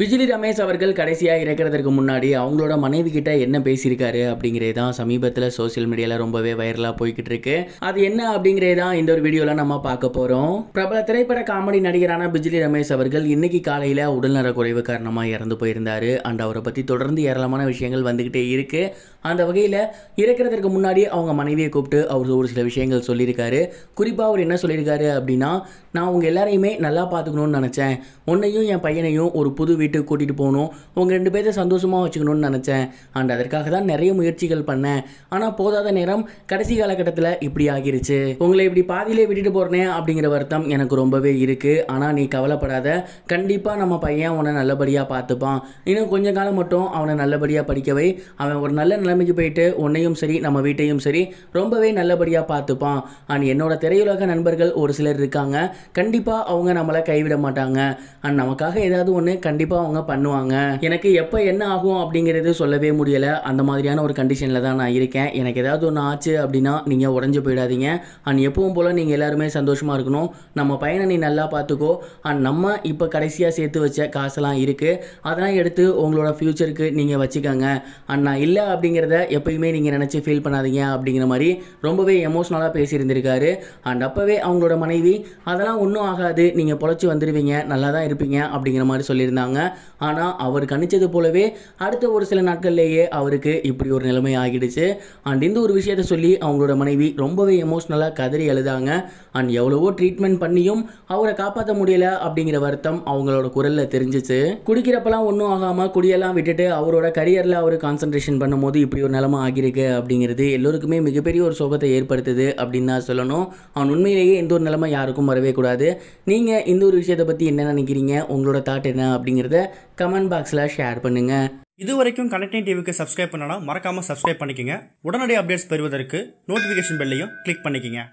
பிஜிலி ரமேஷ் அவர்கள் கடைசியாக இறக்கிறதுக்கு முன்னாடி அவங்களோட மனைவி கிட்ட என்ன பேசியிருக்காரு அப்படிங்கிறது தான் சமீபத்தில் சோசியல் மீடியாவில் ரொம்பவே வைரலாக போய்கிட்டு இருக்கு அது என்ன அப்படிங்கிறது தான் இந்த ஒரு வீடியோவில் நம்ம பார்க்க போகிறோம் பிரபல திரைப்பட காமெடி நடிகரான பிஜிலி ரமேஷ் அவர்கள் இன்னைக்கு காலையில் உடல்நல குறைவு காரணமாக இறந்து போயிருந்தார் அண்ட் அவரை பற்றி தொடர்ந்து ஏராளமான விஷயங்கள் வந்துக்கிட்டே இருக்கு அந்த வகையில் இறக்கிறதுக்கு முன்னாடி அவங்க மனைவியை கூப்பிட்டு அவர் ஒரு சில விஷயங்கள் சொல்லியிருக்காரு குறிப்பாக அவர் என்ன சொல்லியிருக்காரு அப்படின்னா நான் உங்கள் எல்லாரையுமே நல்லா பார்த்துக்கணும்னு நினச்சேன் உன்னையும் என் பையனையும் ஒரு புது வீட்டுக்கு கூட்டிகிட்டு போகணும் உங்கள் ரெண்டு பேர்த்த சந்தோஷமாக வச்சுக்கணும்னு நினச்சேன் அண்ட் அதற்காக தான் நிறைய முயற்சிகள் பண்ணேன் ஆனால் போதாத நேரம் கடைசி காலகட்டத்தில் இப்படி ஆகிருச்சு உங்களை இப்படி பாதியிலே விட்டுட்டு போகிறேன் அப்படிங்கிற வருத்தம் எனக்கு ரொம்பவே இருக்குது ஆனால் நீ கவலைப்படாத கண்டிப்பாக நம்ம பையன் உன்னை நல்லபடியாக பார்த்துப்பான் இன்னும் கொஞ்ச காலம் மட்டும் அவனை நல்லபடியாக படிக்கவை அவன் ஒரு நல்ல நிலைமைக்கு போயிட்டு உன்னையும் சரி நம்ம வீட்டையும் சரி ரொம்பவே நல்லபடியாக பார்த்துப்பான் அண்ட் என்னோட திரையுலக நண்பர்கள் ஒரு சிலர் இருக்காங்க கண்டிப்பாக அவங்க நம்மளை கைவிட மாட்டாங்க அண்ட் நமக்காக ஏதாவது ஒன்று கண்டிப்பாக அவங்க பண்ணுவாங்க எனக்கு எப்போ என்ன ஆகும் அப்படிங்கிறது சொல்லவே முடியலை அந்த மாதிரியான ஒரு கண்டிஷனில் தான் நான் இருக்கேன் எனக்கு ஏதாவது ஒன்று ஆச்சு அப்படின்னா நீங்கள் உடஞ்சி போயிடாதீங்க அண்ட் எப்பவும் போல் நீங்கள் எல்லாருமே சந்தோஷமாக இருக்கணும் நம்ம பையனை நீ நல்லா பார்த்துக்கோ அண்ட் நம்ம இப்போ கடைசியாக சேர்த்து வச்ச காசெல்லாம் இருக்குது அதெல்லாம் எடுத்து உங்களோட ஃப்யூச்சருக்கு நீங்கள் வச்சுக்கோங்க அண்ட் நான் இல்லை அப்படிங்கிறத எப்பயுமே நீங்கள் நினச்சி ஃபீல் பண்ணாதீங்க அப்படிங்கிற மாதிரி ரொம்பவே எமோஷ்னலாக பேசியிருந்திருக்காரு அண்ட் அப்போவே அவங்களோட மனைவி அதெல்லாம் அதெல்லாம் ஒன்றும் ஆகாது நீங்கள் பொழைச்சி வந்துடுவீங்க நல்லா தான் இருப்பீங்க அப்படிங்கிற மாதிரி சொல்லியிருந்தாங்க ஆனால் அவர் கணிச்சது போலவே அடுத்த ஒரு சில நாட்கள்லேயே அவருக்கு இப்படி ஒரு நிலைமை ஆகிடுச்சு அண்ட் இந்த ஒரு விஷயத்த சொல்லி அவங்களோட மனைவி ரொம்பவே எமோஷ்னலாக கதறி எழுதாங்க அண்ட் எவ்வளவோ ட்ரீட்மெண்ட் பண்ணியும் அவரை காப்பாற்ற முடியலை அப்படிங்கிற வருத்தம் அவங்களோட குரலில் தெரிஞ்சிச்சு குடிக்கிறப்பெல்லாம் ஒன்றும் ஆகாமல் குடியெல்லாம் விட்டுட்டு அவரோட கரியரில் அவர் கான்சன்ட்ரேஷன் பண்ணும்போது இப்படி ஒரு நிலமை ஆகியிருக்கு அப்படிங்கிறது எல்லோருக்குமே மிகப்பெரிய ஒரு சோகத்தை ஏற்படுத்துது அப்படின்னு தான் சொல்லணும் அவன் உண்மையிலேயே எந்த ஒரு நிலைமை யாருக்கும் வரவே கூடாது நீங்கள் இந்த ஒரு விஷயத்தை பற்றி என்ன நினைக்கிறீங்க உங்களோட தாட் என்ன அப்படிங்கிறத கமெண்ட் பாக்ஸில் ஷேர் பண்ணுங்கள் இது வரைக்கும் கனெக்டிங் டிவிக்கு சப்ஸ்கிரைப் பண்ணனா மறக்காமல் சப்ஸ்கிரைப் பண்ணிக்கோங்க உடனடி அப்டேட்ஸ் பெறுவதற்கு நோட்டிஃபிகேஷன் பெல்லையும் கிளிக் பண்ணிக்கோங்க